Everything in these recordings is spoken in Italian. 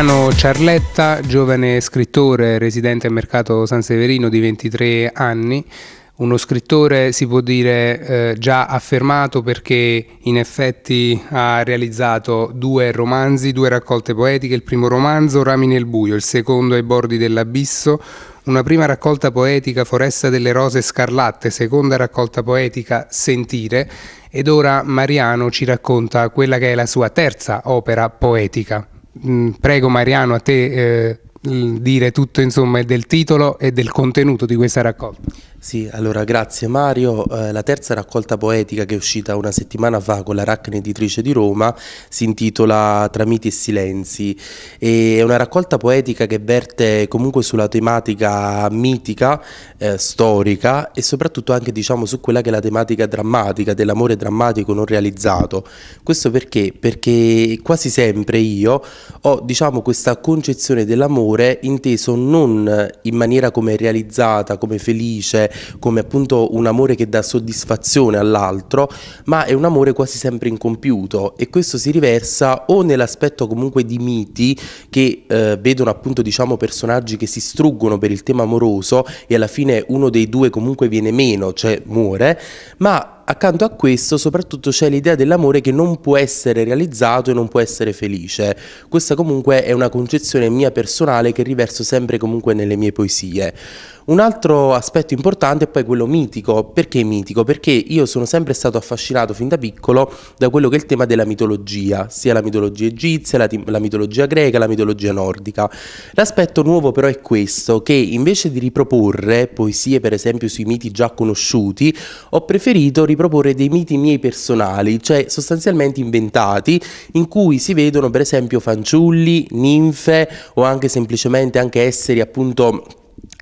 Luciano Ciarletta, giovane scrittore residente al mercato San Severino di 23 anni, uno scrittore si può dire eh, già affermato perché in effetti ha realizzato due romanzi, due raccolte poetiche, il primo romanzo Rami nel buio, il secondo Ai bordi dell'abisso, una prima raccolta poetica Foresta delle rose scarlatte, seconda raccolta poetica Sentire ed ora Mariano ci racconta quella che è la sua terza opera poetica. Mm, prego Mariano a te eh, dire tutto insomma del titolo e del contenuto di questa raccolta. Sì, allora grazie Mario. Eh, la terza raccolta poetica che è uscita una settimana fa con la l'Aracne Editrice di Roma si intitola Tra miti e Silenzi. E è una raccolta poetica che verte comunque sulla tematica mitica, eh, storica e soprattutto anche diciamo, su quella che è la tematica drammatica, dell'amore drammatico non realizzato. Questo perché? Perché quasi sempre io ho diciamo, questa concezione dell'amore inteso non in maniera come realizzata, come felice, come appunto un amore che dà soddisfazione all'altro, ma è un amore quasi sempre incompiuto e questo si riversa o nell'aspetto comunque di miti che eh, vedono appunto diciamo personaggi che si struggono per il tema amoroso e alla fine uno dei due comunque viene meno, cioè muore, ma Accanto a questo soprattutto c'è l'idea dell'amore che non può essere realizzato e non può essere felice. Questa comunque è una concezione mia personale che riverso sempre comunque nelle mie poesie. Un altro aspetto importante è poi quello mitico. Perché mitico? Perché io sono sempre stato affascinato fin da piccolo da quello che è il tema della mitologia, sia la mitologia egizia, la, la mitologia greca, la mitologia nordica. L'aspetto nuovo però è questo, che invece di riproporre poesie per esempio sui miti già conosciuti, ho preferito riproporre riproporre dei miti miei personali, cioè sostanzialmente inventati, in cui si vedono per esempio fanciulli, ninfe o anche semplicemente anche esseri appunto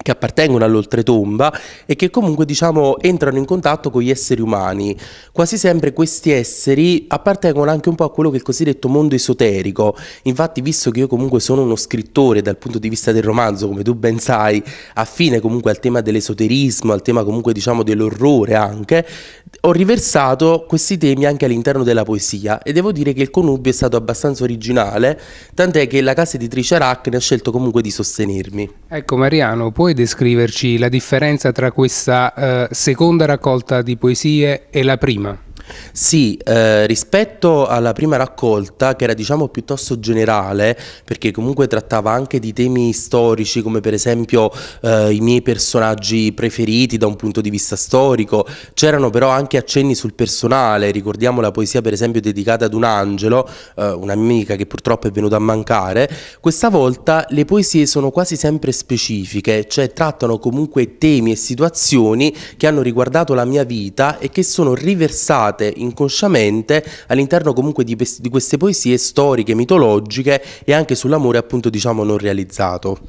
che appartengono all'oltretomba e che comunque diciamo entrano in contatto con gli esseri umani. Quasi sempre questi esseri appartengono anche un po' a quello che è il cosiddetto mondo esoterico. Infatti, visto che io comunque sono uno scrittore dal punto di vista del romanzo, come tu ben sai, affine comunque al tema dell'esoterismo, al tema comunque diciamo dell'orrore anche, ho riversato questi temi anche all'interno della poesia e devo dire che il connubio è stato abbastanza originale, tant'è che la casa editrice Aracne ha scelto comunque di sostenermi. Ecco Mariano, puoi descriverci la differenza tra questa eh, seconda raccolta di poesie e la prima? Sì, eh, rispetto alla prima raccolta, che era diciamo piuttosto generale, perché comunque trattava anche di temi storici, come per esempio eh, i miei personaggi preferiti da un punto di vista storico, c'erano però anche accenni sul personale, ricordiamo la poesia per esempio dedicata ad un angelo, eh, un'amica che purtroppo è venuta a mancare, questa volta le poesie sono quasi sempre specifiche, cioè trattano comunque temi e situazioni che hanno riguardato la mia vita e che sono riversate create inconsciamente all'interno comunque di, di queste poesie storiche, mitologiche e anche sull'amore appunto diciamo non realizzato.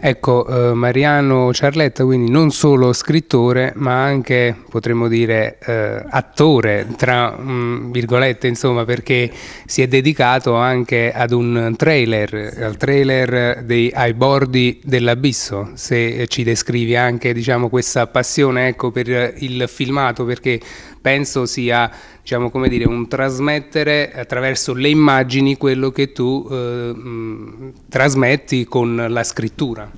Ecco, eh, Mariano Ciarletta quindi non solo scrittore ma anche potremmo dire eh, attore, tra mh, mm, virgolette insomma, perché si è dedicato anche ad un trailer, al trailer dei Ai bordi dell'abisso, se ci descrivi anche diciamo, questa passione ecco, per il filmato, perché penso sia diciamo come dire, un trasmettere attraverso le immagini quello che tu eh, mh, trasmetti con la scrittura.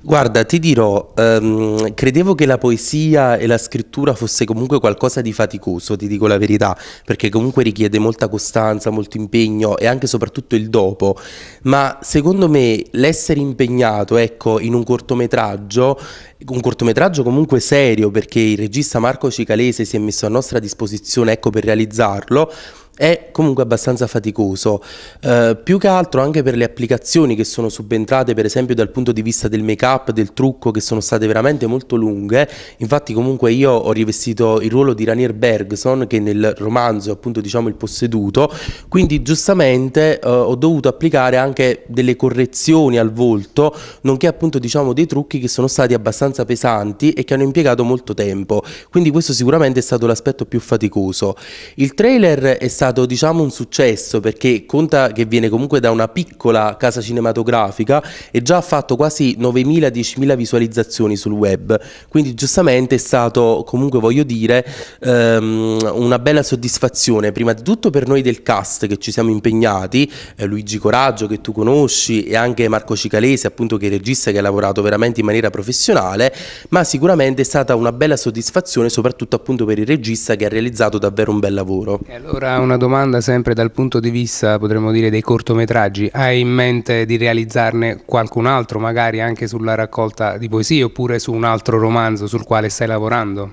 Guarda, ti dirò, ehm, credevo che la poesia e la scrittura fosse comunque qualcosa di faticoso, ti dico la verità, perché comunque richiede molta costanza, molto impegno e anche soprattutto il dopo, ma secondo me l'essere impegnato, ecco, in un cortometraggio un cortometraggio comunque serio perché il regista Marco Cicalese si è messo a nostra disposizione ecco, per realizzare realizzarlo è comunque abbastanza faticoso, eh, più che altro anche per le applicazioni che sono subentrate per esempio dal punto di vista del make up, del trucco che sono state veramente molto lunghe, infatti comunque io ho rivestito il ruolo di Ranier Bergson che nel romanzo è appunto diciamo il posseduto, quindi giustamente eh, ho dovuto applicare anche delle correzioni al volto, nonché appunto diciamo dei trucchi che sono stati abbastanza pesanti e che hanno impiegato molto tempo, quindi questo sicuramente è stato l'aspetto più faticoso. Il trailer è stato stato diciamo, un successo perché conta che viene comunque da una piccola casa cinematografica e già ha fatto quasi 9.000-10.000 visualizzazioni sul web, quindi giustamente è stato comunque voglio dire ehm, una bella soddisfazione prima di tutto per noi del cast che ci siamo impegnati, eh, Luigi Coraggio che tu conosci e anche Marco Cicalese appunto che è il regista che ha lavorato veramente in maniera professionale, ma sicuramente è stata una bella soddisfazione soprattutto appunto per il regista che ha realizzato davvero un bel lavoro. E allora una una domanda sempre dal punto di vista, potremmo dire, dei cortometraggi. Hai in mente di realizzarne qualcun altro, magari anche sulla raccolta di poesie oppure su un altro romanzo sul quale stai lavorando?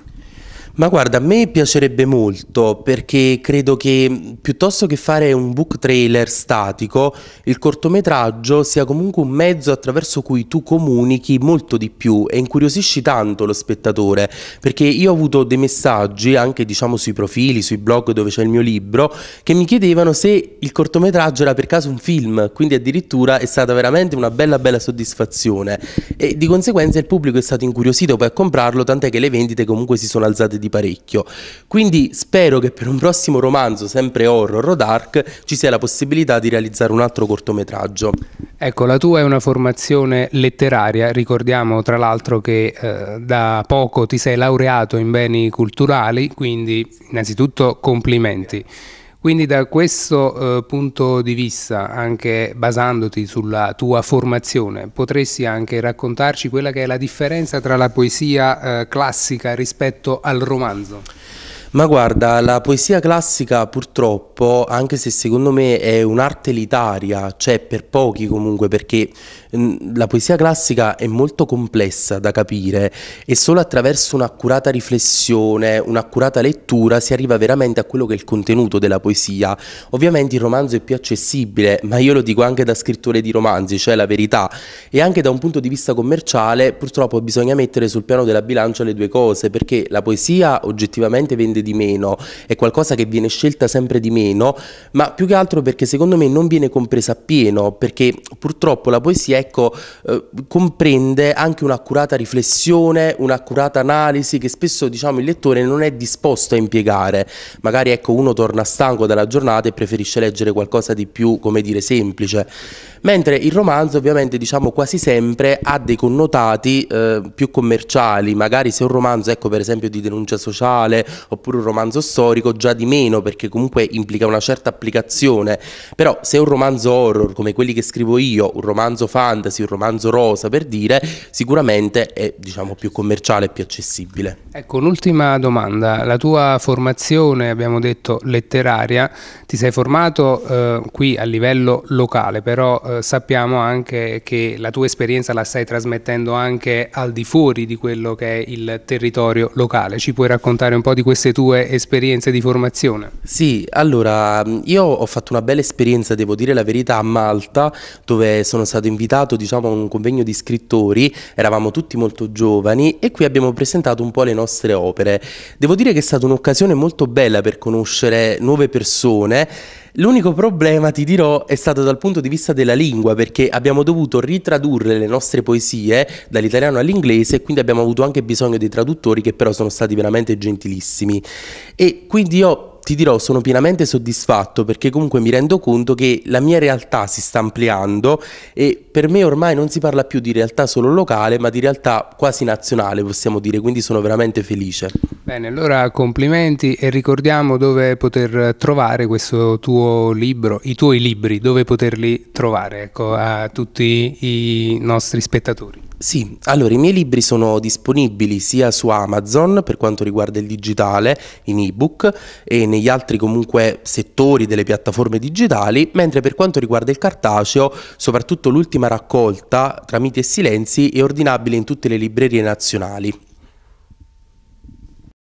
Ma guarda, a me piacerebbe molto perché credo che piuttosto che fare un book trailer statico, il cortometraggio sia comunque un mezzo attraverso cui tu comunichi molto di più e incuriosisci tanto lo spettatore, perché io ho avuto dei messaggi anche diciamo sui profili, sui blog dove c'è il mio libro, che mi chiedevano se il cortometraggio era per caso un film, quindi addirittura è stata veramente una bella bella soddisfazione e di conseguenza il pubblico è stato incuriosito poi a comprarlo, tant'è che le vendite comunque si sono alzate di parecchio. Quindi spero che per un prossimo romanzo, sempre horror o dark, ci sia la possibilità di realizzare un altro cortometraggio. Ecco, la tua è una formazione letteraria, ricordiamo tra l'altro che eh, da poco ti sei laureato in beni culturali, quindi innanzitutto complimenti. Quindi da questo eh, punto di vista, anche basandoti sulla tua formazione, potresti anche raccontarci quella che è la differenza tra la poesia eh, classica rispetto al romanzo? Ma guarda, la poesia classica purtroppo, anche se secondo me è un'arte elitaria, cioè per pochi comunque, perché mm, la poesia classica è molto complessa da capire e solo attraverso un'accurata riflessione, un'accurata lettura si arriva veramente a quello che è il contenuto della poesia. Ovviamente il romanzo è più accessibile, ma io lo dico anche da scrittore di romanzi, cioè la verità, e anche da un punto di vista commerciale purtroppo bisogna mettere sul piano della bilancia le due cose, perché la poesia oggettivamente vende vede di meno, è qualcosa che viene scelta sempre di meno, ma più che altro perché secondo me non viene compresa appieno, perché purtroppo la poesia ecco, eh, comprende anche un'accurata riflessione, un'accurata analisi che spesso diciamo, il lettore non è disposto a impiegare. Magari ecco, uno torna stanco dalla giornata e preferisce leggere qualcosa di più, come dire, semplice. Mentre il romanzo ovviamente diciamo quasi sempre ha dei connotati eh, più commerciali, magari se un romanzo ecco per esempio di denuncia sociale oppure oppure un romanzo storico già di meno perché comunque implica una certa applicazione, però se è un romanzo horror come quelli che scrivo io, un romanzo fantasy, un romanzo rosa per dire, sicuramente è diciamo più commerciale e più accessibile. Ecco, un'ultima domanda, la tua formazione, abbiamo detto letteraria, ti sei formato eh, qui a livello locale, però eh, sappiamo anche che la tua esperienza la stai trasmettendo anche al di fuori di quello che è il territorio locale. Ci puoi raccontare un po' di queste tue tue esperienze di formazione. Sì, allora io ho fatto una bella esperienza, devo dire la verità, a Malta, dove sono stato invitato diciamo, a un convegno di scrittori, eravamo tutti molto giovani e qui abbiamo presentato un po' le nostre opere. Devo dire che è stata un'occasione molto bella per conoscere nuove persone L'unico problema, ti dirò, è stato dal punto di vista della lingua, perché abbiamo dovuto ritradurre le nostre poesie dall'italiano all'inglese e quindi abbiamo avuto anche bisogno dei traduttori che però sono stati veramente gentilissimi. E quindi io ti dirò, sono pienamente soddisfatto perché comunque mi rendo conto che la mia realtà si sta ampliando e per me ormai non si parla più di realtà solo locale, ma di realtà quasi nazionale, possiamo dire, quindi sono veramente felice. Bene, allora complimenti e ricordiamo dove poter trovare questo tuo libro, i tuoi libri, dove poterli trovare, ecco, a tutti i nostri spettatori. Sì, allora i miei libri sono disponibili sia su Amazon per quanto riguarda il digitale in ebook e negli altri comunque settori delle piattaforme digitali, mentre per quanto riguarda il cartaceo, soprattutto l'ultima raccolta tramite Silenzi è ordinabile in tutte le librerie nazionali.